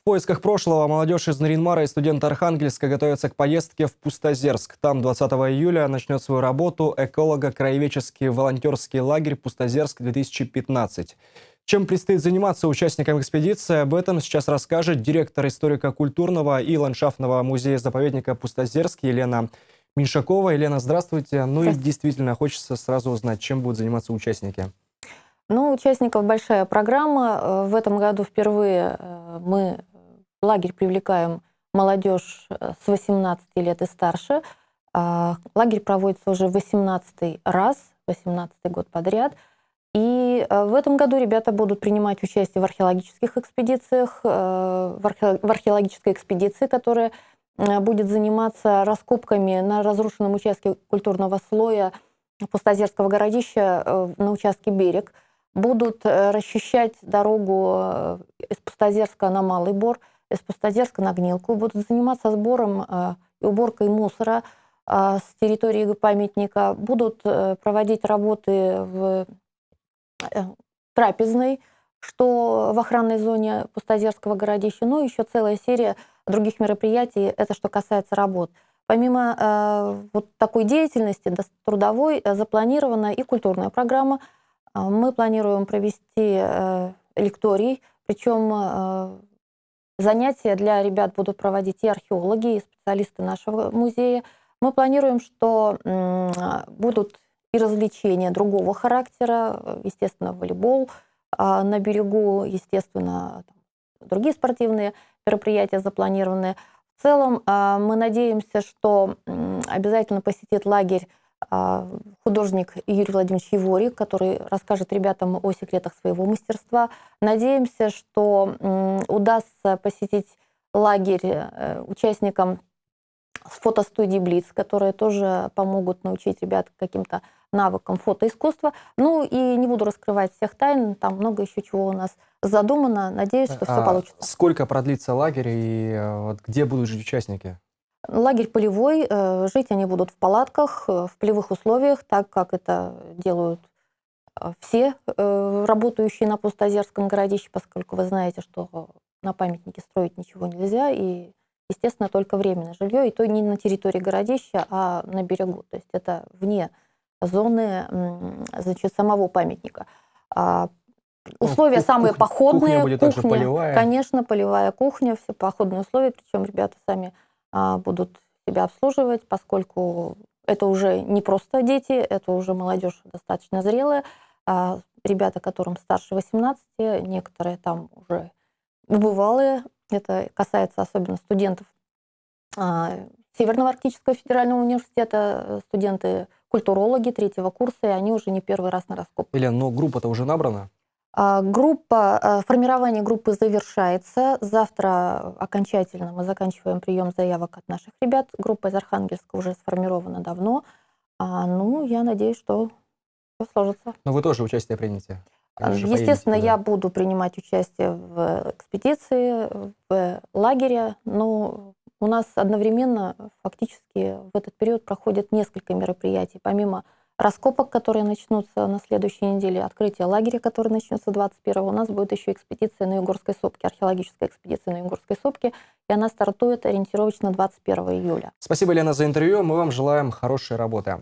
В поисках прошлого молодежь из Наринмара и студент Архангельска готовятся к поездке в Пустозерск. Там 20 июля начнет свою работу эколого-краеведческий волонтерский лагерь «Пустозерск-2015». Чем предстоит заниматься участникам экспедиции, об этом сейчас расскажет директор историко-культурного и ландшафтного музея-заповедника Пустозерск Елена Миншакова. Елена, здравствуйте. Ну и действительно, хочется сразу узнать, чем будут заниматься участники. Ну, участников большая программа. Э, в этом году впервые э, мы в лагерь привлекаем молодежь э, с 18 лет и старше. А, лагерь проводится уже 18 раз, 18 год подряд. И э, в этом году ребята будут принимать участие в археологических экспедициях, э, в археологической экспедиции, которая будет заниматься раскопками на разрушенном участке культурного слоя Пустозерского городища на участке берег. Будут расчищать дорогу из Пустозерска на Малый Бор – из Пустозерска на Гнилку, будут заниматься сбором э, и уборкой мусора э, с территории памятника, будут э, проводить работы в трапезной, что в охранной зоне Пустозерского городища, ну еще целая серия других мероприятий, это что касается работ. Помимо э, вот такой деятельности, трудовой, запланирована и культурная программа. Мы планируем провести э, лекторий, причем э, Занятия для ребят будут проводить и археологи, и специалисты нашего музея. Мы планируем, что будут и развлечения другого характера, естественно, волейбол а, на берегу, естественно, другие спортивные мероприятия запланированы. В целом а, мы надеемся, что обязательно посетит лагерь а, художник Юрий Владимирович Еворик, который расскажет ребятам о секретах своего мастерства. Надеемся, что удастся посетить лагерь э, участникам с фотостудии Блиц, которые тоже помогут научить ребят каким-то навыкам фотоискусства. Ну и не буду раскрывать всех тайн, там много еще чего у нас задумано. Надеюсь, что а все получится. Сколько продлится лагерь и э, вот где будут жить участники? Лагерь полевой, э, жить они будут в палатках, э, в полевых условиях, так как это делают э, все работающие на Пустозерском городище, поскольку вы знаете, что на памятнике строить ничего нельзя, и, естественно, только временное жилье, и то не на территории городища, а на берегу, то есть это вне зоны значит, самого памятника. А, ну, условия ну, самые кухня, походные. Кухня, будет кухня полевая. конечно, полевая кухня, все походные условия, причем ребята сами а, будут себя обслуживать, поскольку это уже не просто дети, это уже молодежь достаточно зрелая. А ребята, которым старше 18, некоторые там уже бывалые. это касается особенно студентов а, Северного Арктического федерального университета, студенты культурологи третьего курса, и они уже не первый раз на раскопках. Елена, но ну, группа-то уже набрана? А, группа, а, формирование группы завершается. Завтра окончательно мы заканчиваем прием заявок от наших ребят. Группа из Архангельска уже сформирована давно. А, ну, я надеюсь, что все сложится. Но ну, вы тоже участие примете? Естественно, я буду принимать участие в экспедиции, в лагере, но у нас одновременно фактически в этот период проходят несколько мероприятий. Помимо раскопок, которые начнутся на следующей неделе, открытие лагеря, который начнется 21-го. У нас будет еще экспедиция на Югорской сопке, археологическая экспедиция на Югорской сопке, и она стартует ориентировочно 21 июля. Спасибо, Елена, за интервью. Мы вам желаем хорошей работы.